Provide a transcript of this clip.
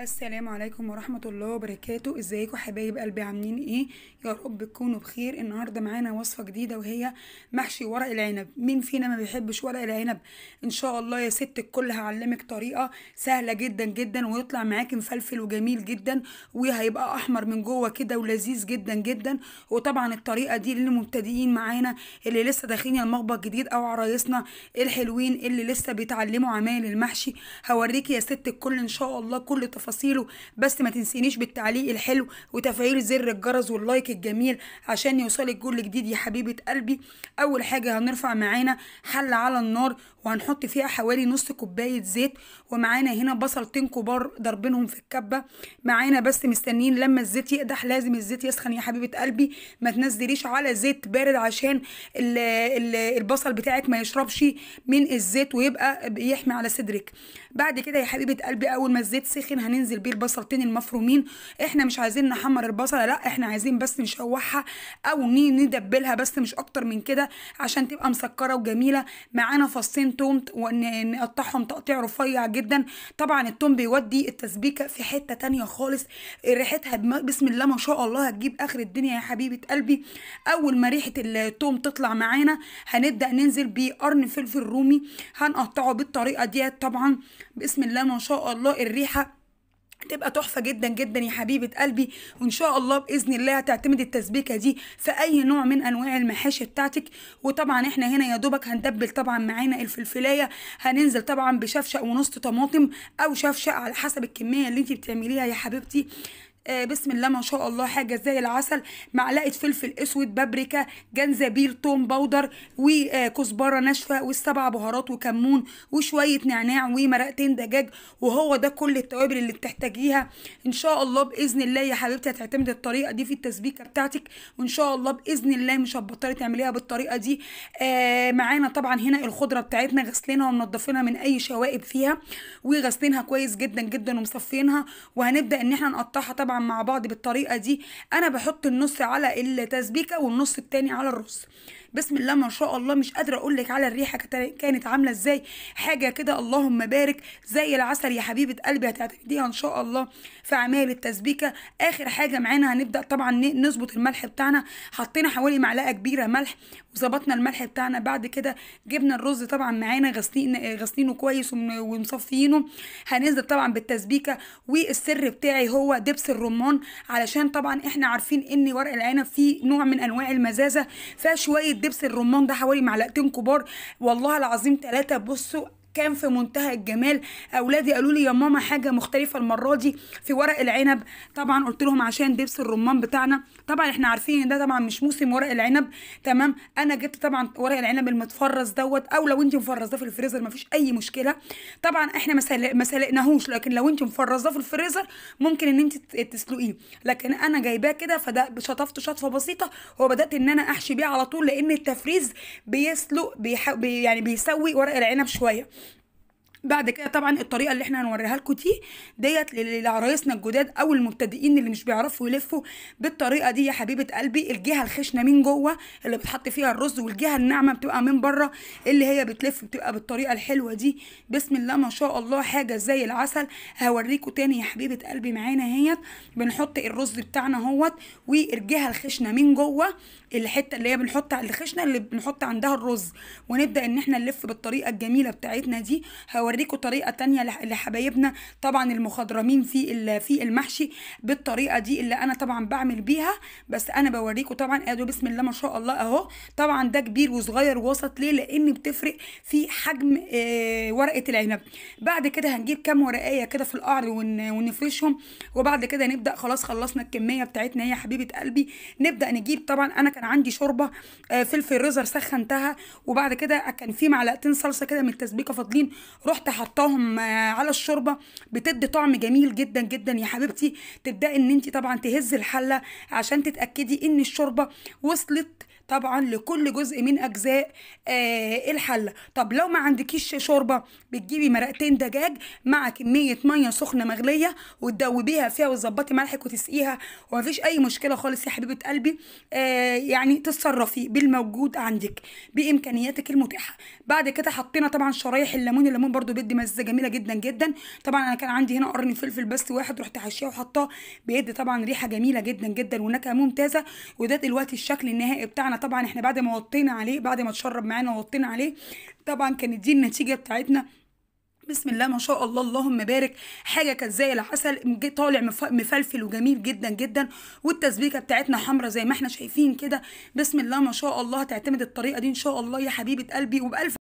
السلام عليكم ورحمة الله وبركاته ازيكم حبايب قلبي عاملين ايه يا رب تكونوا بخير النهاردة معانا وصفة جديدة وهي محشي ورق العنب مين فينا ما بيحبش ورق العنب ان شاء الله يا ست الكل هعلمك طريقة سهلة جدا جدا ويطلع معاكي مفلفل وجميل جدا وهيبقى احمر من جوه كده ولذيذ جدا جدا وطبعا الطريقة دي للمبتدئين معانا اللي لسه داخلين المطبخ جديد او عرايسنا الحلوين اللي لسه بيتعلموا عمايل المحشي هوريكي يا ست الكل ان شاء الله كل تفاصيل تفاصيله بس ما تنسينيش بالتعليق الحلو وتفعيل زر الجرس واللايك الجميل عشان يوصلك كل جديد يا حبيبه قلبي اول حاجه هنرفع معانا حله على النار وهنحط فيها حوالي نص كوبايه زيت ومعانا هنا بصلتين كبار ضربينهم في الكبه معانا بس مستنيين لما الزيت يقدح لازم الزيت يسخن يا حبيبه قلبي ما تنزليش على زيت بارد عشان الـ الـ البصل بتاعك ما يشربش من الزيت ويبقى بيحمي على صدرك بعد كده يا حبيبه قلبي اول ما الزيت سخن هننزل هننزل بيه البصلتين المفرومين احنا مش عايزين نحمر البصله لا احنا عايزين بس نشوحها او ندبلها بس مش اكتر من كده عشان تبقى مسكره وجميله معانا فصين توم ونقطعهم تقطيع رفيع جدا طبعا التوم بيودي التسبيكه في حته تانية خالص ريحتها بسم الله ما شاء الله هتجيب اخر الدنيا يا حبيبه قلبي اول ما ريحه التوم تطلع معانا هنبدا ننزل بقرن فلفل رومي هنقطعه بالطريقه ديت طبعا بسم الله ما شاء الله الريحه تبقى تحفه جدا جدا يا حبيبه قلبي وان شاء الله باذن الله هتعتمد التسبيكه دي في اي نوع من انواع المحاشي بتاعتك وطبعا احنا هنا يا دوبك هندبل طبعا معانا الفلفلايه هننزل طبعا بشفشق ونص طماطم او شفشق على حسب الكميه اللي انت بتعمليها يا حبيبتي آه بسم الله ما شاء الله حاجه زي العسل معلقه فلفل اسود بابريكا جنزبيل توم باودر وكزبره ناشفه والسبع بهارات وكمون وشويه نعناع ومرقتين دجاج وهو ده كل التوابل اللي بتحتاجيها ان شاء الله باذن الله يا حبيبتي هتعتمد الطريقه دي في التسبيكه بتاعتك وان شاء الله باذن الله مش هتبطلي تعمليها بالطريقه دي آه معانا طبعا هنا الخضره بتاعتنا غسلينها ومنضفينها من اي شوائب فيها وغسلينها كويس جدا جدا ومصفينها وهنبدا ان احنا نقطعها طبعا طبعا مع بعض بالطريقه دي انا بحط النص على التسبيكه والنص التاني على الرز بسم الله ما شاء الله مش قادره اقول لك على الريحه كانت عامله ازاي حاجه كده اللهم بارك زي العسل يا حبيبه قلبي هتعتمديها ان شاء الله في اعمال التسبيكه اخر حاجه معانا هنبدا طبعا نظبط الملح بتاعنا حطينا حوالي معلقه كبيره ملح وظبطنا الملح بتاعنا بعد كده جبنا الرز طبعا معانا غاسلين غاسلينه كويس ومصفيينه هننزل طبعا بالتسبيكه والسر بتاعي هو دبس الرز الرمان علشان طبعا احنا عارفين ان ورق العنب فيه نوع من انواع المزازه فشويه شويه دبس الرمان ده حوالي معلقتين كبار والله العظيم ثلاثه بصوا كان في منتهى الجمال اولادي قالوا لي يا ماما حاجه مختلفه المره دي في ورق العنب طبعا قلت لهم عشان دبس الرمان بتاعنا طبعا احنا عارفين ان ده طبعا مش موسم ورق العنب تمام انا جبت طبعا ورق العنب المتفرز دوت او لو انت مفرزاه في الفريزر مفيش اي مشكله طبعا احنا ما سلقناهوش لكن لو انت مفرزاه في الفريزر ممكن ان انت تسلقيه لكن انا جايباه كده فده شطفته شطفه بسيطه وبدات ان انا احشي بيه على طول لان التفريز بيسلق بيح... بي يعني بيسوي ورق العنب شويه بعد كده طبعا الطريقه اللي احنا هنوريها لكم دي ديت لعرايسنا الجداد او المبتدئين اللي مش بيعرفوا يلفوا بالطريقه دي يا حبيبه قلبي الجهه الخشنه من جوه اللي بتحط فيها الرز والجهه الناعمه بتبقى من بره اللي هي بتلف بتبقى بالطريقه الحلوه دي بسم الله ما شاء الله حاجه زي العسل هوريكم تاني يا حبيبه قلبي معانا اهيت بنحط الرز بتاعنا اهوت والجهه الخشنه من جوه الحته اللي هي بنحط الخشنه اللي بنحط عندها الرز ونبدا ان احنا نلف بالطريقه الجميله بتاعتنا دي هوريكم هوريكم طريقه تانية لحبايبنا طبعا المخضرمين في في المحشي بالطريقه دي اللي انا طبعا بعمل بيها بس انا بوريكم طبعا ادو بسم الله ما شاء الله اهو طبعا ده كبير وصغير وسط ليه لان بتفرق في حجم آه ورقه العنب بعد كده هنجيب كام ورقية كده في القعر ونفرشهم وبعد كده نبدا خلاص خلصنا الكميه بتاعتنا يا حبيبه قلبي نبدا نجيب طبعا انا كان عندي شوربه آه في الفريزر سخنتها وبعد كده كان في معلقتين صلصه كده من التسبيكه فاضلين رحت رحت حطاهم آه، على الشوربه بتدي طعم جميل جدا جدا يا حبيبتي تبداي ان انت طبعا تهزي الحله عشان تتاكدي ان الشوربه وصلت طبعا لكل جزء من اجزاء آه الحله طب لو ما عندكيش شوربه بتجيبي مرقتين دجاج مع كميه ميه سخنه مغليه وتدوبيها فيها وتظبطي ملحك وتسقيها ومفيش اي مشكله خالص يا حبيبه قلبي آه يعني تتصرفي بالموجود عندك بامكانياتك المتاحه بعد كده حطينا طبعا شرايح الليمون الليمون برده بيدي مزه جميله جدا جدا طبعا انا كان عندي هنا قرن فلفل بس واحد رحت حاشيه وحطاه بيدي طبعا ريحه جميله جدا جدا ونكهه ممتازه وده دلوقتي الشكل النهائي بتاعنا طبعا احنا بعد ما وطينا عليه بعد ما اتشرب معانا وطينا عليه طبعا كانت دي النتيجه بتاعتنا بسم الله ما شاء الله اللهم بارك حاجه كانت زي العسل طالع مفلفل وجميل جدا جدا والتسبيكه بتاعتنا حمرا زي ما احنا شايفين كده بسم الله ما شاء الله تعتمد الطريقه دي ان شاء الله يا حبيبه قلبي وبالف